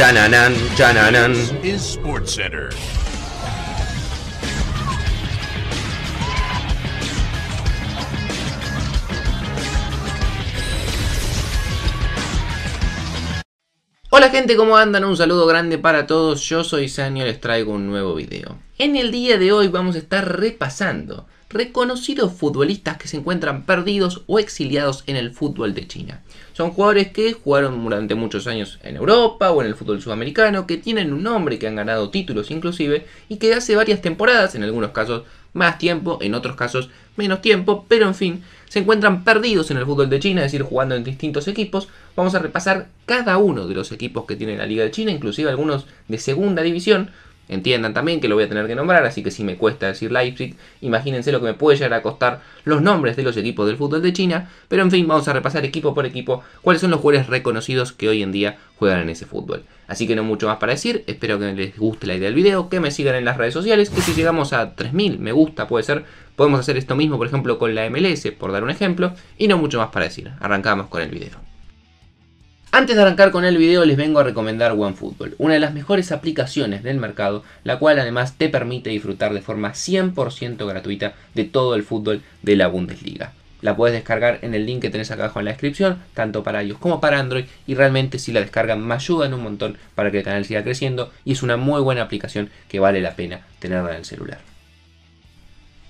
Chananan, chananan. Hola gente, ¿cómo andan? Un saludo grande para todos. Yo soy y les traigo un nuevo video. En el día de hoy vamos a estar repasando reconocidos futbolistas que se encuentran perdidos o exiliados en el fútbol de China. Son jugadores que jugaron durante muchos años en Europa o en el fútbol sudamericano, que tienen un nombre, que han ganado títulos inclusive, y que hace varias temporadas, en algunos casos más tiempo, en otros casos menos tiempo, pero en fin, se encuentran perdidos en el fútbol de China, es decir, jugando en distintos equipos. Vamos a repasar cada uno de los equipos que tiene la Liga de China, inclusive algunos de segunda división, Entiendan también que lo voy a tener que nombrar, así que si me cuesta decir Leipzig, imagínense lo que me puede llegar a costar los nombres de los equipos del fútbol de China. Pero en fin, vamos a repasar equipo por equipo cuáles son los jugadores reconocidos que hoy en día juegan en ese fútbol. Así que no mucho más para decir, espero que les guste la idea del video, que me sigan en las redes sociales, que si llegamos a 3000 me gusta puede ser, podemos hacer esto mismo por ejemplo con la MLS, por dar un ejemplo, y no mucho más para decir, arrancamos con el video. Antes de arrancar con el video les vengo a recomendar OneFootball, una de las mejores aplicaciones del mercado, la cual además te permite disfrutar de forma 100% gratuita de todo el fútbol de la Bundesliga. La puedes descargar en el link que tenés acá abajo en la descripción, tanto para iOS como para Android, y realmente si la descargan me ayudan un montón para que el canal siga creciendo y es una muy buena aplicación que vale la pena tenerla en el celular.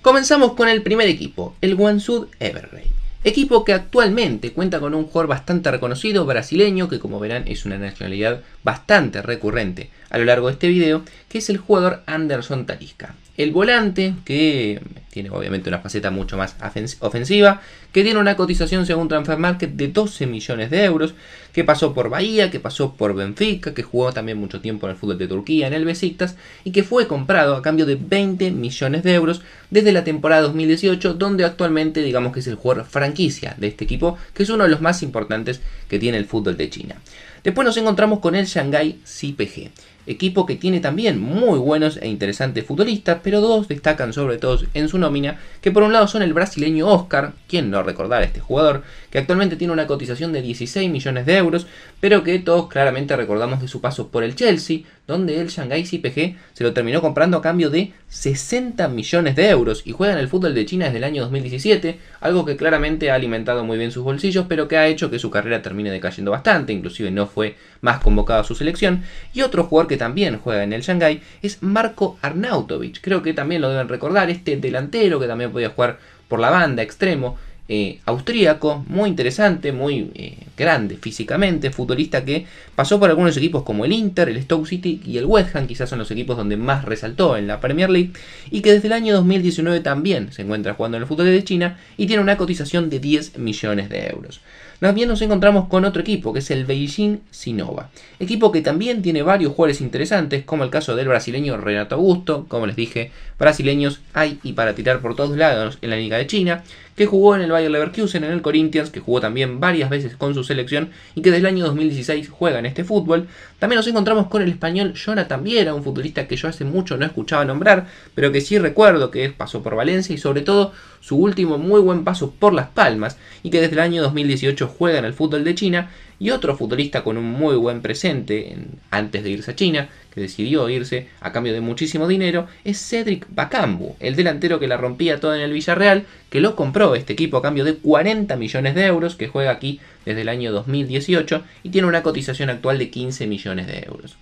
Comenzamos con el primer equipo, el Sud Evergreen. Equipo que actualmente cuenta con un jugador bastante reconocido brasileño que como verán es una nacionalidad bastante recurrente a lo largo de este video, que es el jugador Anderson Talisca el volante, que tiene obviamente una faceta mucho más ofensiva, que tiene una cotización según Transfer Market de 12 millones de euros, que pasó por Bahía, que pasó por Benfica, que jugó también mucho tiempo en el fútbol de Turquía, en el Besiktas, y que fue comprado a cambio de 20 millones de euros desde la temporada 2018, donde actualmente digamos que es el jugador franquicia de este equipo, que es uno de los más importantes que tiene el fútbol de China. Después nos encontramos con el Shanghai CPG equipo que tiene también muy buenos e interesantes futbolistas, pero dos destacan sobre todo en su nómina, que por un lado son el brasileño Oscar, quien no recordará este jugador, que actualmente tiene una cotización de 16 millones de euros, pero que todos claramente recordamos de su paso por el Chelsea, donde el Shanghai CPG se lo terminó comprando a cambio de 60 millones de euros y juega en el fútbol de China desde el año 2017, algo que claramente ha alimentado muy bien sus bolsillos, pero que ha hecho que su carrera termine decayendo bastante, inclusive no fue más convocado a su selección. Y otro jugador que también juega en el Shanghai es Marco Arnautovic, creo que también lo deben recordar, este delantero que también podía jugar por la banda, extremo, eh, austríaco, muy interesante, muy eh, grande físicamente, futbolista que pasó por algunos equipos como el Inter, el Stoke City y el West Ham, quizás son los equipos donde más resaltó en la Premier League, y que desde el año 2019 también se encuentra jugando en el fútbol de China y tiene una cotización de 10 millones de euros. También nos encontramos con otro equipo, que es el Beijing Sinova. Equipo que también tiene varios jugadores interesantes, como el caso del brasileño Renato Augusto, como les dije, brasileños hay y para tirar por todos lados en la Liga de China, que jugó en el Bayer Leverkusen, en el Corinthians, que jugó también varias veces con su selección y que desde el año 2016 juega en este fútbol. También nos encontramos con el español Jonathan Viera, un futbolista que yo hace mucho no escuchaba nombrar, pero que sí recuerdo que pasó por Valencia y sobre todo su último muy buen paso por Las Palmas y que desde el año 2018 juega en el fútbol de China y otro futbolista con un muy buen presente antes de irse a China, que decidió irse a cambio de muchísimo dinero, es Cedric Bakambu, el delantero que la rompía toda en el Villarreal, que lo compró este equipo a cambio de 40 millones de euros, que juega aquí desde el año 2018 y tiene una cotización actual de 15 millones de euros.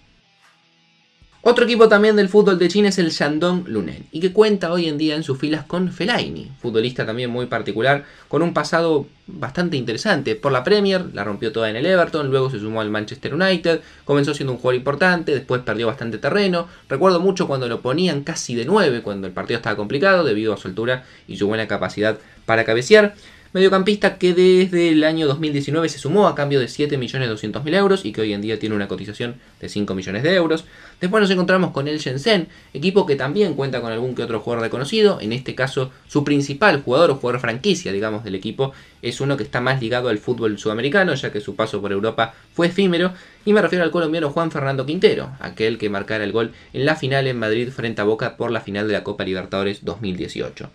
Otro equipo también del fútbol de China es el Shandong Lunen, y que cuenta hoy en día en sus filas con Fellaini, futbolista también muy particular, con un pasado bastante interesante. Por la Premier, la rompió toda en el Everton, luego se sumó al Manchester United, comenzó siendo un jugador importante, después perdió bastante terreno. Recuerdo mucho cuando lo ponían casi de 9, cuando el partido estaba complicado, debido a su altura y su buena capacidad para cabecear. Mediocampista que desde el año 2019 se sumó a cambio de 7.200.000 euros y que hoy en día tiene una cotización de 5 millones de euros. Después nos encontramos con el Shenzhen, equipo que también cuenta con algún que otro jugador reconocido. En este caso, su principal jugador o jugador franquicia, digamos, del equipo es uno que está más ligado al fútbol sudamericano, ya que su paso por Europa fue efímero. Y me refiero al colombiano Juan Fernando Quintero, aquel que marcara el gol en la final en Madrid frente a Boca por la final de la Copa Libertadores 2018.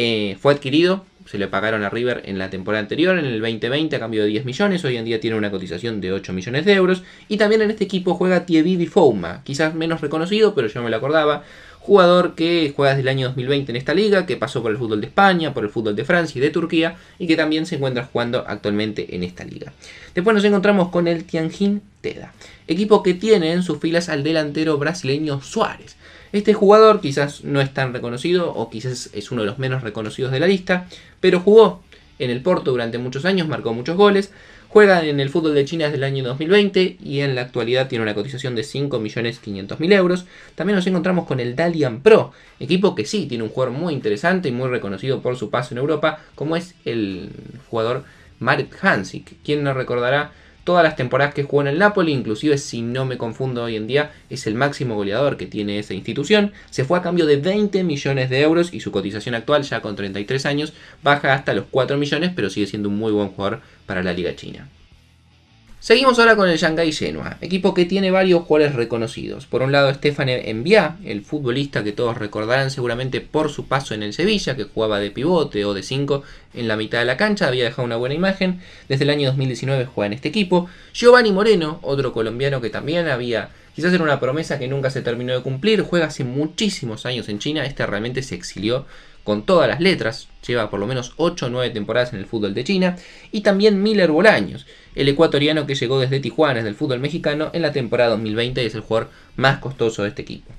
Eh, fue adquirido, se le pagaron a River en la temporada anterior, en el 2020, a cambio de 10 millones. Hoy en día tiene una cotización de 8 millones de euros. Y también en este equipo juega Thievi Fouma, quizás menos reconocido, pero yo me lo acordaba. Jugador que juega desde el año 2020 en esta liga, que pasó por el fútbol de España, por el fútbol de Francia y de Turquía, y que también se encuentra jugando actualmente en esta liga. Después nos encontramos con el Tianjin Teda, equipo que tiene en sus filas al delantero brasileño Suárez. Este jugador quizás no es tan reconocido o quizás es uno de los menos reconocidos de la lista, pero jugó en el Porto durante muchos años, marcó muchos goles, juega en el fútbol de China desde el año 2020 y en la actualidad tiene una cotización de 5.500.000 euros. También nos encontramos con el Dalian Pro, equipo que sí tiene un jugador muy interesante y muy reconocido por su paso en Europa, como es el jugador Mark Hansik, quien nos recordará todas las temporadas que jugó en el Napoli, inclusive si no me confundo hoy en día, es el máximo goleador que tiene esa institución. Se fue a cambio de 20 millones de euros y su cotización actual, ya con 33 años, baja hasta los 4 millones, pero sigue siendo un muy buen jugador para la Liga China. Seguimos ahora con el Shanghai Shenhua, equipo que tiene varios jugadores reconocidos. Por un lado, Estefan Enviá, el futbolista que todos recordarán seguramente por su paso en el Sevilla, que jugaba de pivote o de 5 en la mitad de la cancha, había dejado una buena imagen. Desde el año 2019 juega en este equipo. Giovanni Moreno, otro colombiano que también había, quizás era una promesa que nunca se terminó de cumplir, juega hace muchísimos años en China, este realmente se exilió con todas las letras, lleva por lo menos 8 o 9 temporadas en el fútbol de China, y también Miller Bolaños, el ecuatoriano que llegó desde Tijuana, desde el fútbol mexicano, en la temporada 2020 y es el jugador más costoso de este equipo.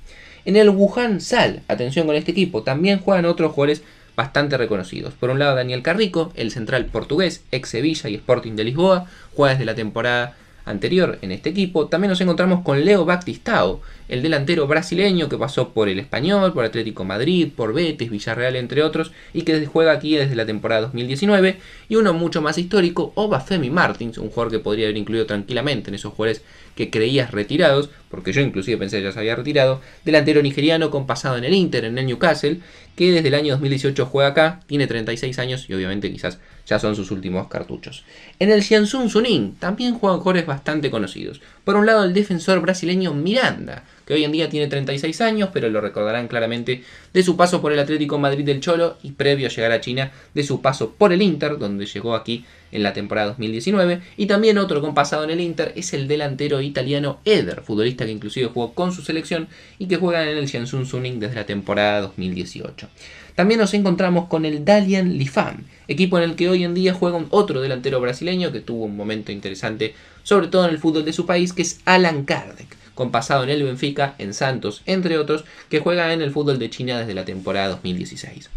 En el Wuhan Sal, atención con este equipo, también juegan otros jugadores bastante reconocidos. Por un lado Daniel Carrico, el central portugués, ex Sevilla y Sporting de Lisboa, juega desde la temporada anterior en este equipo. También nos encontramos con Leo Baptistao, el delantero brasileño que pasó por el Español, por Atlético Madrid, por Betis, Villarreal, entre otros, y que juega aquí desde la temporada 2019. Y uno mucho más histórico, Obafemi Martins, un jugador que podría haber incluido tranquilamente en esos jugadores que creías retirados, porque yo inclusive pensé que ya se había retirado, delantero nigeriano con pasado en el Inter, en el Newcastle, que desde el año 2018 juega acá, tiene 36 años y obviamente quizás ya son sus últimos cartuchos. En el Xiansun Suning también juegan jugadores bastante conocidos. Por un lado el defensor brasileño Miranda, hoy en día tiene 36 años, pero lo recordarán claramente de su paso por el Atlético Madrid del Cholo y previo a llegar a China de su paso por el Inter, donde llegó aquí en la temporada 2019. Y también otro compasado en el Inter es el delantero italiano Eder, futbolista que inclusive jugó con su selección y que juega en el Shenzhen Suning desde la temporada 2018. También nos encontramos con el Dalian Lifan, equipo en el que hoy en día juega otro delantero brasileño que tuvo un momento interesante, sobre todo en el fútbol de su país, que es Alan Kardec con pasado en el Benfica, en Santos, entre otros, que juega en el fútbol de China desde la temporada 2016.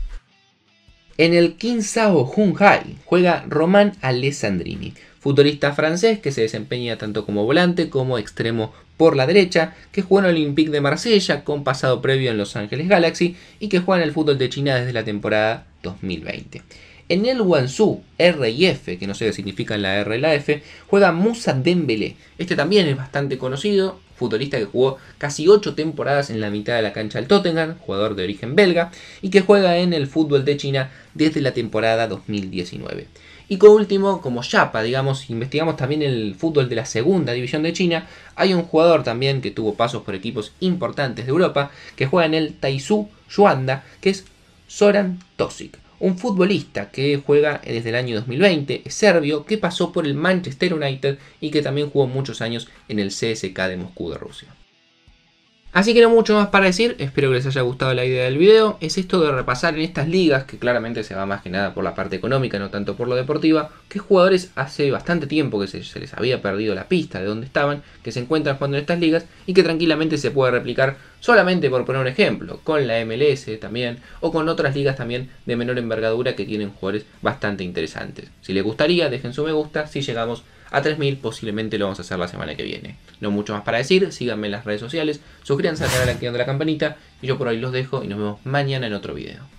En el Kinshao Junhai juega Román Alessandrini, futbolista francés que se desempeña tanto como volante como extremo por la derecha, que juega en el Olympique de Marsella con pasado previo en Los Ángeles Galaxy y que juega en el fútbol de China desde la temporada 2020. En el Guangzhou R y F, que no sé qué significan la R y la F, juega Musa Dembélé. Este también es bastante conocido, futbolista que jugó casi 8 temporadas en la mitad de la cancha del Tottenham, jugador de origen belga, y que juega en el fútbol de China desde la temporada 2019. Y con último, como chapa, digamos, investigamos también el fútbol de la segunda división de China, hay un jugador también que tuvo pasos por equipos importantes de Europa, que juega en el Taizu Yuanda, que es Soran Tosic un futbolista que juega desde el año 2020, es serbio, que pasó por el Manchester United y que también jugó muchos años en el CSK de Moscú de Rusia. Así que no mucho más para decir, espero que les haya gustado la idea del video, es esto de repasar en estas ligas, que claramente se va más que nada por la parte económica, no tanto por lo deportiva, que jugadores hace bastante tiempo que se, les había perdido la pista de dónde estaban, que se encuentran jugando en estas ligas y que tranquilamente se puede replicar solamente por poner un ejemplo, con la MLS también, o con otras ligas también de menor envergadura que tienen jugadores bastante interesantes. Si les gustaría, dejen su me gusta, si llegamos a 3000 posiblemente lo vamos a hacer la semana que viene. No mucho más para decir, síganme en las redes sociales, suscríbanse al canal activando la campanita y yo por ahí los dejo y nos vemos mañana en otro video.